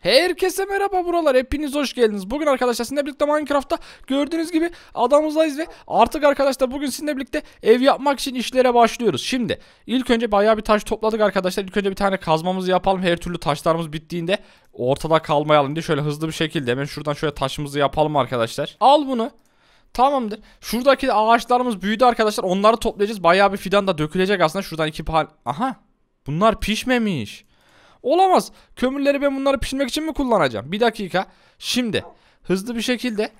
Herkese merhaba buralar hepiniz hoş geldiniz. Bugün arkadaşlar sizinle birlikte Minecraft'ta gördüğünüz gibi adamızdayız ve artık arkadaşlar bugün sizinle birlikte ev yapmak için işlere başlıyoruz. Şimdi ilk önce bayağı bir taş topladık arkadaşlar. İlk önce bir tane kazmamızı yapalım. Her türlü taşlarımız bittiğinde ortada kalmayalım diye şöyle hızlı bir şekilde hemen şuradan şöyle taşımızı yapalım arkadaşlar. Al bunu. Tamamdır. Şuradaki ağaçlarımız büyüdü arkadaşlar. Onları toplayacağız. Bayağı bir fidan da dökülecek aslında. Şuradan iki par... Aha. Bunlar pişmemiş. Olamaz. Kömürleri ben bunları pişirmek için mi kullanacağım? Bir dakika. Şimdi hızlı bir şekilde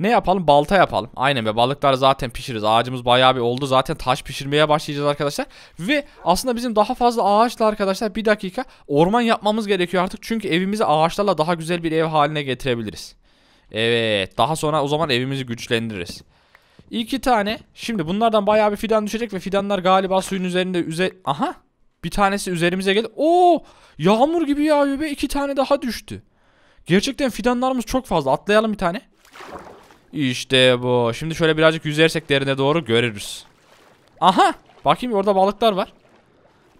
ne yapalım? Balta yapalım. Aynen ve balıklar zaten pişiririz. Ağacımız bayağı bir oldu. Zaten taş pişirmeye başlayacağız arkadaşlar. Ve aslında bizim daha fazla ağaçla arkadaşlar bir dakika orman yapmamız gerekiyor artık. Çünkü evimizi ağaçlarla daha güzel bir ev haline getirebiliriz. Evet. Daha sonra o zaman evimizi güçlendiririz. İki tane. Şimdi bunlardan bayağı bir fidan düşecek ve fidanlar galiba suyun üzerinde üze... Aha. Bir tanesi üzerimize geldi. Oo! Yağmur gibi yağıyor be. iki tane daha düştü. Gerçekten fidanlarımız çok fazla. Atlayalım bir tane. İşte bu. Şimdi şöyle birazcık yüzersek derine doğru görürüz. Aha! Bakayım orada balıklar var.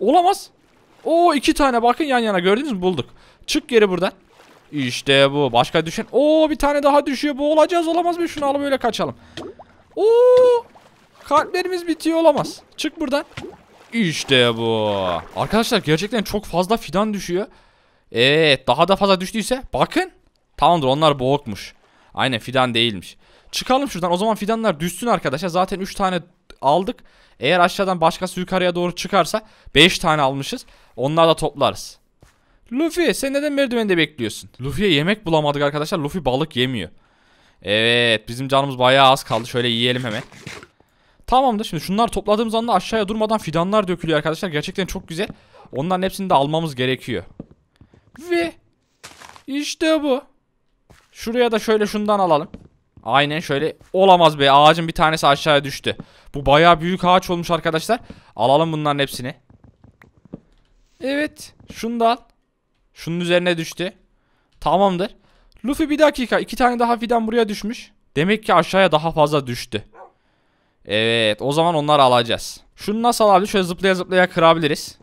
Olamaz. Oo iki tane bakın yan yana gördünüz mü? Bulduk. Çık geri buradan. İşte bu. Başka düşen. Oo bir tane daha düşüyor. Bu olacağız olamaz mı? Şunu alıp böyle kaçalım. Oo! Kalplerimiz bitiyor olamaz. Çık buradan. İşte bu. Arkadaşlar gerçekten çok fazla fidan düşüyor. Evet daha da fazla düştüyse bakın. Tamamdır onlar boğukmuş. Aynen fidan değilmiş. Çıkalım şuradan o zaman fidanlar düşsün arkadaşlar. Zaten 3 tane aldık. Eğer aşağıdan başkası yukarıya doğru çıkarsa 5 tane almışız. Onları da toplarız. Luffy sen neden merdivende bekliyorsun? Luffy'ye yemek bulamadık arkadaşlar. Luffy balık yemiyor. Evet bizim canımız bayağı az kaldı. Şöyle yiyelim hemen. Tamamdır. Şimdi şunlar topladığımız anda aşağıya durmadan fidanlar dökülüyor arkadaşlar. Gerçekten çok güzel. Onların hepsini de almamız gerekiyor. Ve işte bu. Şuraya da şöyle şundan alalım. Aynen şöyle. Olamaz be. Ağacın bir tanesi aşağıya düştü. Bu bayağı büyük ağaç olmuş arkadaşlar. Alalım bunların hepsini. Evet. Şunu da al. Şunun üzerine düştü. Tamamdır. Luffy bir dakika. iki tane daha fidan buraya düşmüş. Demek ki aşağıya daha fazla düştü. Evet o zaman onları alacağız. Şunu nasıl alabiliriz? Şöyle zıplaya zıplaya kırabiliriz.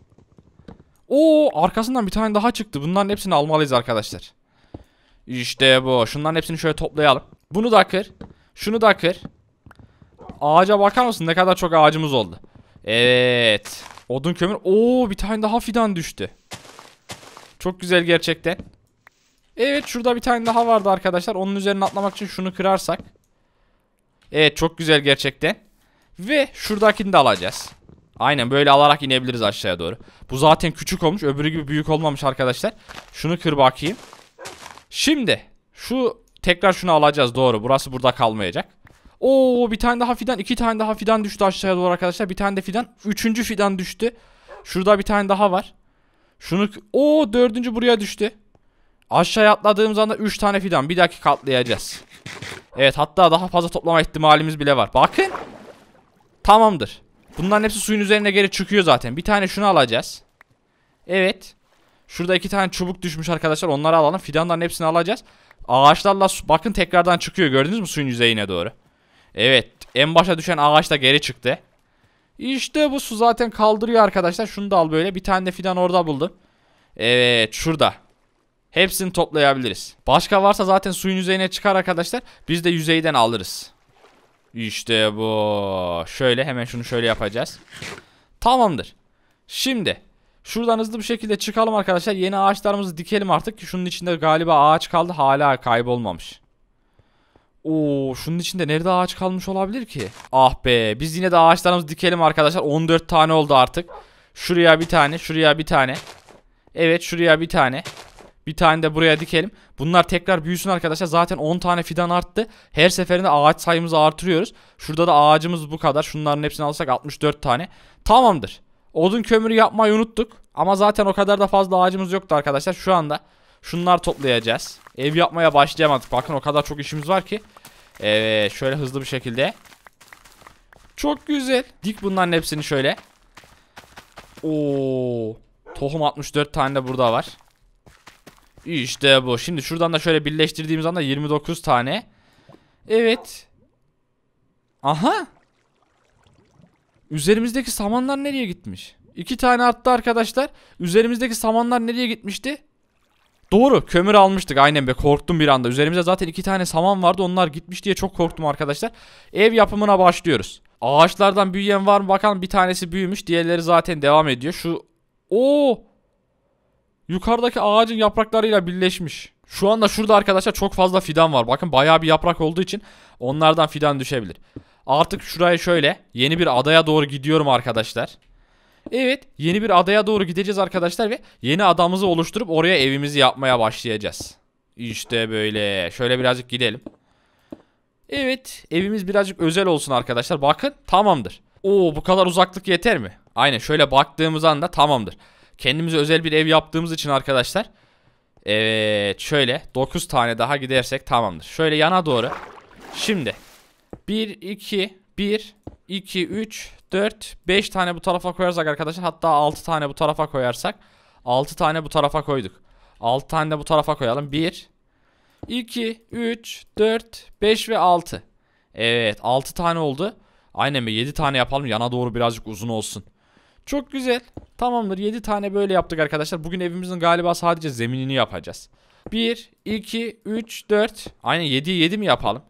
Oo arkasından bir tane daha çıktı. Bunların hepsini almalıyız arkadaşlar. İşte bu. Şunların hepsini şöyle toplayalım. Bunu da kır. Şunu da kır. Ağaca bakar mısın? Ne kadar çok ağacımız oldu. Evet. Odun kömür. Oo bir tane daha fidan düştü. Çok güzel gerçekten. Evet şurada bir tane daha vardı arkadaşlar. Onun üzerine atlamak için şunu kırarsak. Evet çok güzel gerçekten. Ve şuradakini de alacağız. Aynen böyle alarak inebiliriz aşağıya doğru. Bu zaten küçük olmuş. Öbürü gibi büyük olmamış arkadaşlar. Şunu kır bakayım. Şimdi şu tekrar şunu alacağız doğru. Burası burada kalmayacak. Oo bir tane daha fidan. iki tane daha fidan düştü aşağıya doğru arkadaşlar. Bir tane de fidan. Üçüncü fidan düştü. Şurada bir tane daha var. Şunu o dördüncü buraya düştü. Aşağıya atladığımız anda 3 tane fidan. Bir dakika atlayacağız. Evet hatta daha fazla toplama ihtimalimiz bile var. Bakın. Tamamdır. Bunların hepsi suyun üzerine geri çıkıyor zaten. Bir tane şunu alacağız. Evet. Şurada iki tane çubuk düşmüş arkadaşlar. Onları alalım. Fidanların hepsini alacağız. Ağaçlarla bakın tekrardan çıkıyor. Gördünüz mü suyun yüzeyine doğru. Evet. En başa düşen ağaç da geri çıktı. İşte bu su zaten kaldırıyor arkadaşlar. Şunu da al böyle. Bir tane de fidan orada buldum. Evet şurada. Hepsini toplayabiliriz. Başka varsa zaten suyun yüzeyine çıkar arkadaşlar. Biz de yüzeyden alırız. İşte bu. Şöyle hemen şunu şöyle yapacağız. Tamamdır. Şimdi şuradan hızlı bir şekilde çıkalım arkadaşlar. Yeni ağaçlarımızı dikelim artık ki şunun içinde galiba ağaç kaldı. Hala kaybolmamış. Oo, şunun içinde nerede ağaç kalmış olabilir ki? Ah be. Biz yine de ağaçlarımızı dikelim arkadaşlar. 14 tane oldu artık. Şuraya bir tane, şuraya bir tane. Evet, şuraya bir tane. Bir tane de buraya dikelim. Bunlar tekrar büyüsün arkadaşlar. Zaten 10 tane fidan arttı. Her seferinde ağaç sayımızı artırıyoruz. Şurada da ağacımız bu kadar. Şunların hepsini alırsak 64 tane. Tamamdır. Odun kömürü yapmayı unuttuk. Ama zaten o kadar da fazla ağacımız yoktu arkadaşlar. Şu anda şunlar toplayacağız. Ev yapmaya başlayamadık. Bakın o kadar çok işimiz var ki. Evet şöyle hızlı bir şekilde. Çok güzel. Dik bunların hepsini şöyle. Oo. Tohum 64 tane de burada var. İşte bu. Şimdi şuradan da şöyle birleştirdiğimiz anda 29 tane. Evet. Aha. Üzerimizdeki samanlar nereye gitmiş? İki tane arttı arkadaşlar. Üzerimizdeki samanlar nereye gitmişti? Doğru kömür almıştık aynen be korktum bir anda. Üzerimizde zaten iki tane saman vardı onlar gitmiş diye çok korktum arkadaşlar. Ev yapımına başlıyoruz. Ağaçlardan büyüyen var mı bakalım bir tanesi büyümüş diğerleri zaten devam ediyor. Şu o Yukarıdaki ağacın yapraklarıyla birleşmiş. Şu anda şurada arkadaşlar çok fazla fidan var. Bakın bayağı bir yaprak olduğu için onlardan fidan düşebilir. Artık şuraya şöyle yeni bir adaya doğru gidiyorum arkadaşlar. Evet yeni bir adaya doğru gideceğiz arkadaşlar ve yeni adamızı oluşturup oraya evimizi yapmaya başlayacağız. İşte böyle şöyle birazcık gidelim. Evet evimiz birazcık özel olsun arkadaşlar bakın tamamdır. Oo bu kadar uzaklık yeter mi? Aynen şöyle baktığımız anda tamamdır. Kendimize özel bir ev yaptığımız için arkadaşlar. Evet şöyle 9 tane daha gidersek tamamdır. Şöyle yana doğru. Şimdi 1, 2, 1, 2, 3, 4, 5 tane bu tarafa koyarsak arkadaşlar. Hatta 6 tane bu tarafa koyarsak. 6 tane bu tarafa koyduk. 6 tane de bu tarafa koyalım. 1, 2, 3, 4, 5 ve 6. Evet 6 tane oldu. Aynen mi 7 tane yapalım yana doğru birazcık uzun olsun. Çok güzel. Tamamdır 7 tane böyle yaptık arkadaşlar. Bugün evimizin galiba sadece zeminini yapacağız. 1, 2, 3, 4. Aynen 7'yi 7 mi yapalım?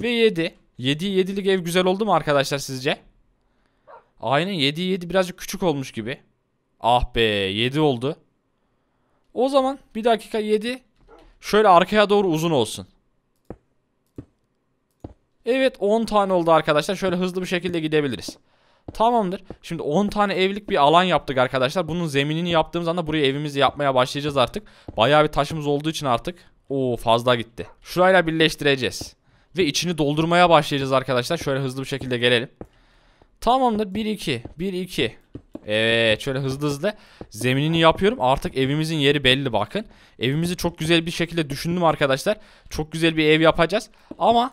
Ve 7. 7'yi 7'lik ev güzel oldu mu arkadaşlar sizce? Aynen 7'yi 7 birazcık küçük olmuş gibi. Ah be 7 oldu. O zaman bir dakika 7. Şöyle arkaya doğru uzun olsun. Evet 10 tane oldu arkadaşlar. Şöyle hızlı bir şekilde gidebiliriz. Tamamdır. Şimdi 10 tane evlik bir alan yaptık arkadaşlar. Bunun zeminini yaptığımız anda buraya evimizi yapmaya başlayacağız artık. Bayağı bir taşımız olduğu için artık. Oo fazla gitti. Şurayla birleştireceğiz. Ve içini doldurmaya başlayacağız arkadaşlar. Şöyle hızlı bir şekilde gelelim. Tamamdır. 1-2. 1-2. Evet şöyle hızlı hızlı zeminini yapıyorum. Artık evimizin yeri belli bakın. Evimizi çok güzel bir şekilde düşündüm arkadaşlar. Çok güzel bir ev yapacağız. Ama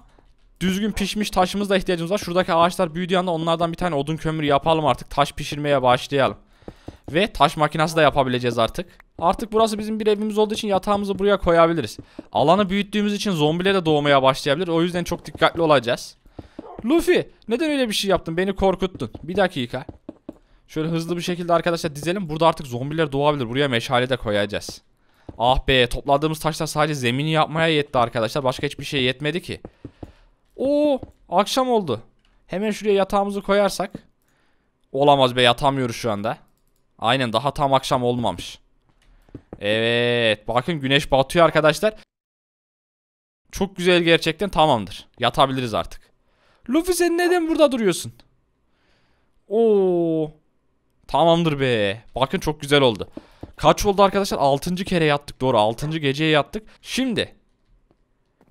Düzgün pişmiş taşımız da ihtiyacımız var. Şuradaki ağaçlar büyüdüğü anda onlardan bir tane odun kömürü yapalım artık. Taş pişirmeye başlayalım. Ve taş makinası da yapabileceğiz artık. Artık burası bizim bir evimiz olduğu için yatağımızı buraya koyabiliriz. Alanı büyüttüğümüz için zombiler de doğmaya başlayabilir. O yüzden çok dikkatli olacağız. Luffy neden öyle bir şey yaptın? Beni korkuttun. Bir dakika. Şöyle hızlı bir şekilde arkadaşlar dizelim. Burada artık zombiler doğabilir. Buraya meşale de koyacağız. Ah be topladığımız taşlar sadece zemini yapmaya yetti arkadaşlar. Başka hiçbir şey yetmedi ki. Oo, akşam oldu. Hemen şuraya yatağımızı koyarsak. Olamaz be yatamıyoruz şu anda. Aynen daha tam akşam olmamış. Evet bakın güneş batıyor arkadaşlar. Çok güzel gerçekten tamamdır. Yatabiliriz artık. Luffy sen neden burada duruyorsun? Oo. Tamamdır be. Bakın çok güzel oldu. Kaç oldu arkadaşlar? 6. kere yattık. Doğru 6. geceye yattık. Şimdi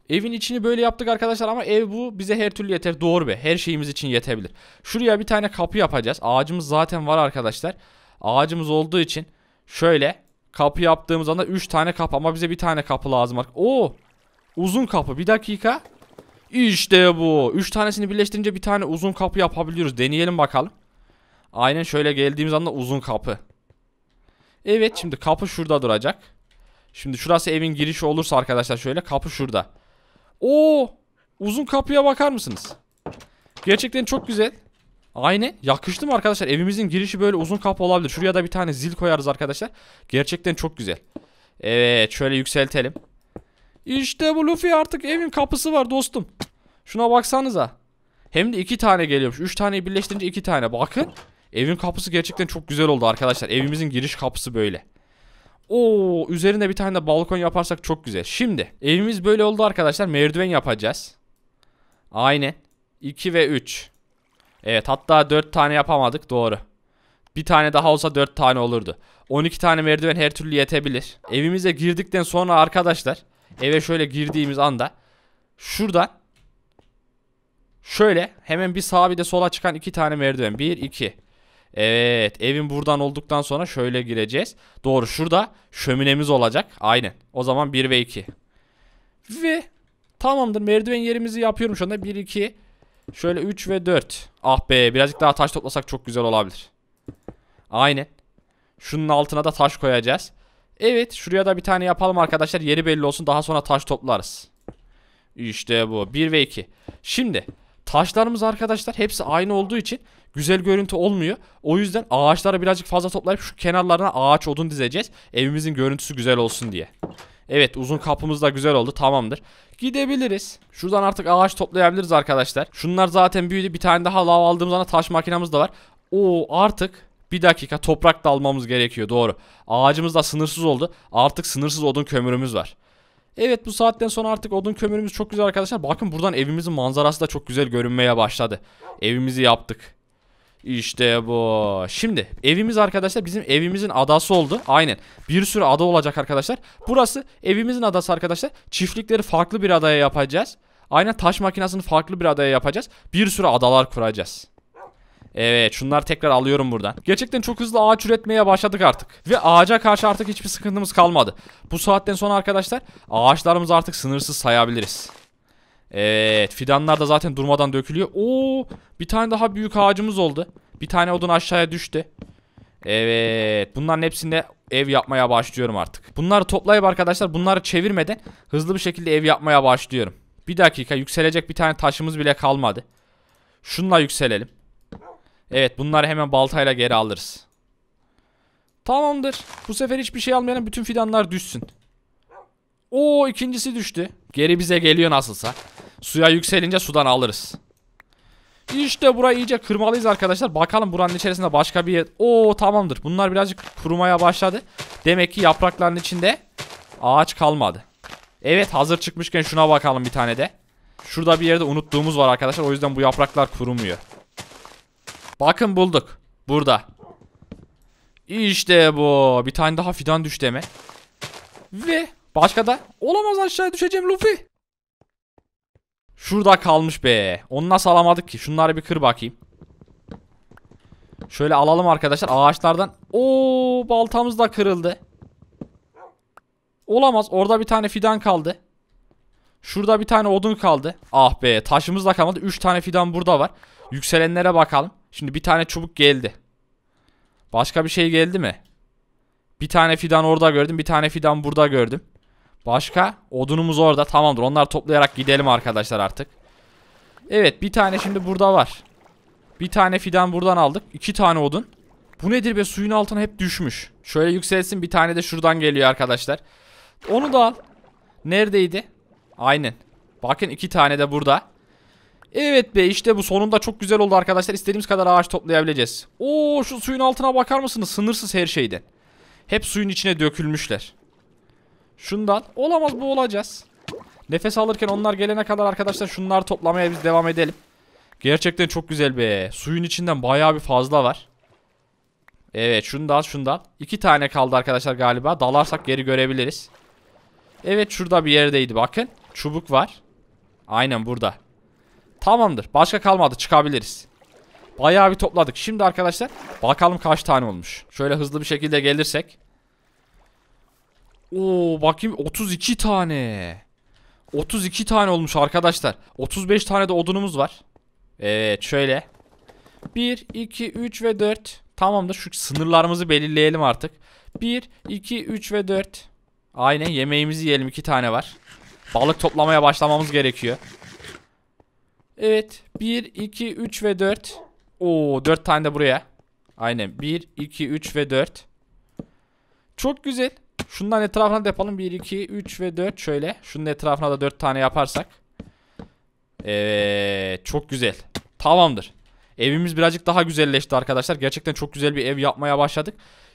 Evin içini böyle yaptık arkadaşlar ama ev bu bize her türlü yeter. Doğru be. Her şeyimiz için yetebilir. Şuraya bir tane kapı yapacağız. Ağacımız zaten var arkadaşlar. Ağacımız olduğu için şöyle kapı yaptığımız anda 3 tane kapı ama bize bir tane kapı lazım. Oo! Uzun kapı. Bir dakika. İşte bu. 3 tanesini birleştirince bir tane uzun kapı yapabiliyoruz. Deneyelim bakalım. Aynen şöyle geldiğimiz anda uzun kapı. Evet şimdi kapı şurada duracak. Şimdi şurası evin girişi olursa arkadaşlar şöyle kapı şurada. O Uzun kapıya bakar mısınız? Gerçekten çok güzel. Aynen. Yakıştı mı arkadaşlar? Evimizin girişi böyle uzun kapı olabilir. Şuraya da bir tane zil koyarız arkadaşlar. Gerçekten çok güzel. Evet. Şöyle yükseltelim. İşte bu Luffy artık evin kapısı var dostum. Şuna baksanıza. Hem de iki tane geliyormuş. Üç taneyi birleştirince iki tane. Bakın. Evin kapısı gerçekten çok güzel oldu arkadaşlar. Evimizin giriş kapısı böyle. Oo, üzerinde bir tane de balkon yaparsak çok güzel. Şimdi evimiz böyle oldu arkadaşlar. Merdiven yapacağız. Aynen. 2 ve 3. Evet hatta 4 tane yapamadık doğru. Bir tane daha olsa 4 tane olurdu. 12 tane merdiven her türlü yetebilir. Evimize girdikten sonra arkadaşlar eve şöyle girdiğimiz anda şuradan şöyle hemen bir sağa bir de sola çıkan 2 tane merdiven. 1 2 Evet evin buradan olduktan sonra şöyle gireceğiz. Doğru şurada şöminemiz olacak. Aynen. O zaman 1 ve 2. Ve tamamdır merdiven yerimizi yapıyorum şu anda. 1, 2, şöyle 3 ve 4. Ah be birazcık daha taş toplasak çok güzel olabilir. Aynen. Şunun altına da taş koyacağız. Evet şuraya da bir tane yapalım arkadaşlar. Yeri belli olsun daha sonra taş toplarız. İşte bu 1 ve 2. Şimdi taşlarımız arkadaşlar hepsi aynı olduğu için güzel görüntü olmuyor. O yüzden ağaçları birazcık fazla toplayıp şu kenarlarına ağaç odun dizeceğiz. Evimizin görüntüsü güzel olsun diye. Evet uzun kapımız da güzel oldu tamamdır. Gidebiliriz. Şuradan artık ağaç toplayabiliriz arkadaşlar. Şunlar zaten büyüdü. Bir tane daha lav aldığımız anda taş makinamız da var. O artık bir dakika toprak da almamız gerekiyor doğru. Ağacımız da sınırsız oldu. Artık sınırsız odun kömürümüz var. Evet bu saatten sonra artık odun kömürümüz çok güzel arkadaşlar. Bakın buradan evimizin manzarası da çok güzel görünmeye başladı. Evimizi yaptık. İşte bu. Şimdi evimiz arkadaşlar bizim evimizin adası oldu. Aynen. Bir sürü ada olacak arkadaşlar. Burası evimizin adası arkadaşlar. Çiftlikleri farklı bir adaya yapacağız. Aynen taş makinesini farklı bir adaya yapacağız. Bir sürü adalar kuracağız. Evet şunlar tekrar alıyorum buradan. Gerçekten çok hızlı ağaç üretmeye başladık artık. Ve ağaca karşı artık hiçbir sıkıntımız kalmadı. Bu saatten sonra arkadaşlar ağaçlarımızı artık sınırsız sayabiliriz. Evet fidanlar da zaten durmadan dökülüyor. Oo bir tane daha büyük ağacımız oldu. Bir tane odun aşağıya düştü. Evet bunların hepsinde ev yapmaya başlıyorum artık. Bunları toplayıp arkadaşlar bunları çevirmeden hızlı bir şekilde ev yapmaya başlıyorum. Bir dakika yükselecek bir tane taşımız bile kalmadı. Şunla yükselelim. Evet bunları hemen baltayla geri alırız. Tamamdır. Bu sefer hiçbir şey almayan bütün fidanlar düşsün. O ikincisi düştü. Geri bize geliyor nasılsa. Suya yükselince sudan alırız. İşte burayı iyice kırmalıyız arkadaşlar. Bakalım buranın içerisinde başka bir yer. Oo tamamdır. Bunlar birazcık kurumaya başladı. Demek ki yaprakların içinde ağaç kalmadı. Evet hazır çıkmışken şuna bakalım bir tane de. Şurada bir yerde unuttuğumuz var arkadaşlar. O yüzden bu yapraklar kurumuyor. Bakın bulduk. Burada. İşte bu. Bir tane daha fidan düştü hemen. Ve Başka da? Olamaz aşağıya düşeceğim Luffy. Şurada kalmış be. Onu nasıl alamadık ki? Şunları bir kır bakayım. Şöyle alalım arkadaşlar ağaçlardan. Oo baltamız da kırıldı. Olamaz. Orada bir tane fidan kaldı. Şurada bir tane odun kaldı. Ah be taşımız da kalmadı. 3 tane fidan burada var. Yükselenlere bakalım. Şimdi bir tane çubuk geldi. Başka bir şey geldi mi? Bir tane fidan orada gördüm. Bir tane fidan burada gördüm. Başka? Odunumuz orada. Tamamdır. Onlar toplayarak gidelim arkadaşlar artık. Evet bir tane şimdi burada var. Bir tane fidan buradan aldık. İki tane odun. Bu nedir be suyun altına hep düşmüş. Şöyle yükselsin bir tane de şuradan geliyor arkadaşlar. Onu da al. Neredeydi? Aynen. Bakın iki tane de burada. Evet be işte bu sonunda çok güzel oldu arkadaşlar. İstediğimiz kadar ağaç toplayabileceğiz. Oo şu suyun altına bakar mısınız? Sınırsız her şeyden. Hep suyun içine dökülmüşler. Şundan. Olamaz bu olacağız. Nefes alırken onlar gelene kadar arkadaşlar şunları toplamaya biz devam edelim. Gerçekten çok güzel be. Suyun içinden bayağı bir fazla var. Evet şundan şundan. İki tane kaldı arkadaşlar galiba. Dalarsak geri görebiliriz. Evet şurada bir yerdeydi bakın. Çubuk var. Aynen burada. Tamamdır. Başka kalmadı. Çıkabiliriz. Bayağı bir topladık. Şimdi arkadaşlar bakalım kaç tane olmuş. Şöyle hızlı bir şekilde gelirsek. Oo bakayım 32 tane. 32 tane olmuş arkadaşlar. 35 tane de odunumuz var. Evet şöyle. 1, 2, 3 ve 4. Tamamdır şu sınırlarımızı belirleyelim artık. 1, 2, 3 ve 4. Aynen yemeğimizi yiyelim 2 tane var. Balık toplamaya başlamamız gerekiyor. Evet 1, 2, 3 ve 4. Oo 4 tane de buraya. Aynen 1, 2, 3 ve 4. Çok güzel. Şundan etrafına depalım yapalım. 1, 2, 3 ve 4 şöyle. Şunun etrafına da 4 tane yaparsak. Evet. Çok güzel. Tamamdır. Evimiz birazcık daha güzelleşti arkadaşlar. Gerçekten çok güzel bir ev yapmaya başladık.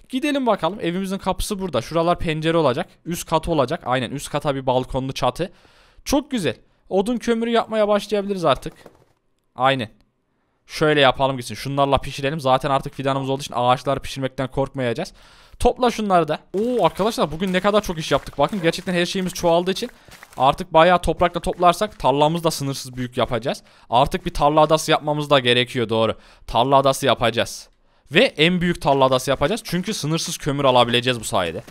Gidelim bakalım. Evimizin kapısı burada. Şuralar pencere olacak. Üst katı olacak. Aynen üst kata bir balkonlu çatı. Çok güzel. Odun kömürü yapmaya başlayabiliriz artık. Aynen. Şöyle yapalım gitsin. Şunlarla pişirelim. Zaten artık fidanımız olduğu için ağaçlar pişirmekten korkmayacağız. Topla şunları da. Oo arkadaşlar bugün ne kadar çok iş yaptık. Bakın gerçekten her şeyimiz çoğaldığı için artık bayağı toprakla toplarsak tarlamız da sınırsız büyük yapacağız. Artık bir tarla adası yapmamız da gerekiyor doğru. Tarla adası yapacağız. Ve en büyük tarla adası yapacağız. Çünkü sınırsız kömür alabileceğiz bu sayede.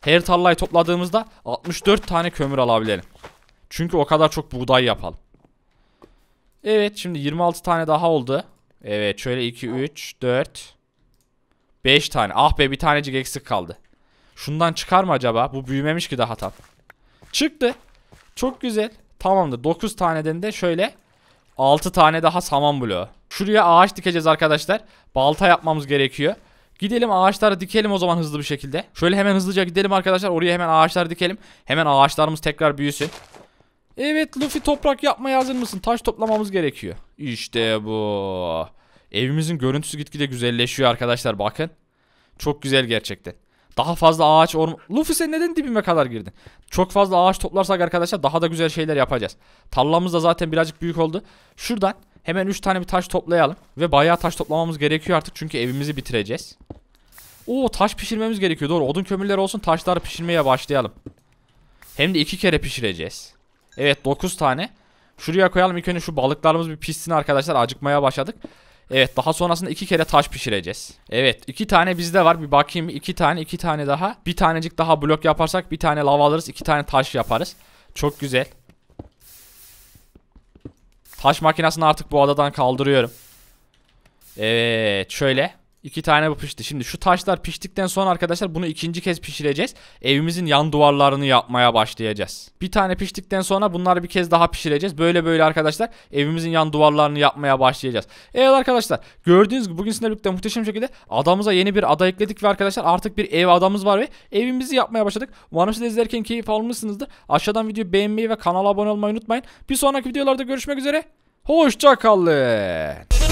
Her tarlayı topladığımızda 64 tane kömür alabilelim. Çünkü o kadar çok buğday yapalım. Evet şimdi 26 tane daha oldu. Evet şöyle 2, 3, 4, 5 tane. Ah be bir tanecik eksik kaldı. Şundan çıkar mı acaba? Bu büyümemiş ki daha tam. Çıktı. Çok güzel. Tamamdır. 9 taneden de şöyle 6 tane daha saman bloğu. Şuraya ağaç dikeceğiz arkadaşlar. Balta yapmamız gerekiyor. Gidelim ağaçları dikelim o zaman hızlı bir şekilde. Şöyle hemen hızlıca gidelim arkadaşlar. Oraya hemen ağaçlar dikelim. Hemen ağaçlarımız tekrar büyüsün. Evet Luffy toprak yapmaya hazır mısın? Taş toplamamız gerekiyor. İşte bu. Evimizin görüntüsü gitgide güzelleşiyor arkadaşlar bakın. Çok güzel gerçekten. Daha fazla ağaç orman... Luffy sen neden dibime kadar girdin? Çok fazla ağaç toplarsak arkadaşlar daha da güzel şeyler yapacağız. Tarlamız da zaten birazcık büyük oldu. Şuradan hemen 3 tane bir taş toplayalım. Ve bayağı taş toplamamız gerekiyor artık çünkü evimizi bitireceğiz. Oo taş pişirmemiz gerekiyor doğru. Odun kömürleri olsun taşları pişirmeye başlayalım. Hem de iki kere pişireceğiz. Evet 9 tane. Şuraya koyalım ilk önce şu balıklarımız bir pişsin arkadaşlar. Acıkmaya başladık. Evet daha sonrasında iki kere taş pişireceğiz. Evet iki tane bizde var bir bakayım iki tane iki tane daha. Bir tanecik daha blok yaparsak bir tane lava alırız iki tane taş yaparız. Çok güzel. Taş makinesini artık bu adadan kaldırıyorum. Evet şöyle. İki tane bu pişti. Şimdi şu taşlar piştikten sonra arkadaşlar bunu ikinci kez pişireceğiz. Evimizin yan duvarlarını yapmaya başlayacağız. Bir tane piştikten sonra bunları bir kez daha pişireceğiz. Böyle böyle arkadaşlar evimizin yan duvarlarını yapmaya başlayacağız. Evet arkadaşlar gördüğünüz gibi bugün sizinle birlikte muhteşem şekilde adamıza yeni bir ada ekledik ve arkadaşlar artık bir ev adamız var ve evimizi yapmaya başladık. Umarım siz izlerken keyif almışsınızdır. Aşağıdan videoyu beğenmeyi ve kanala abone olmayı unutmayın. Bir sonraki videolarda görüşmek üzere. Hoşçakalın.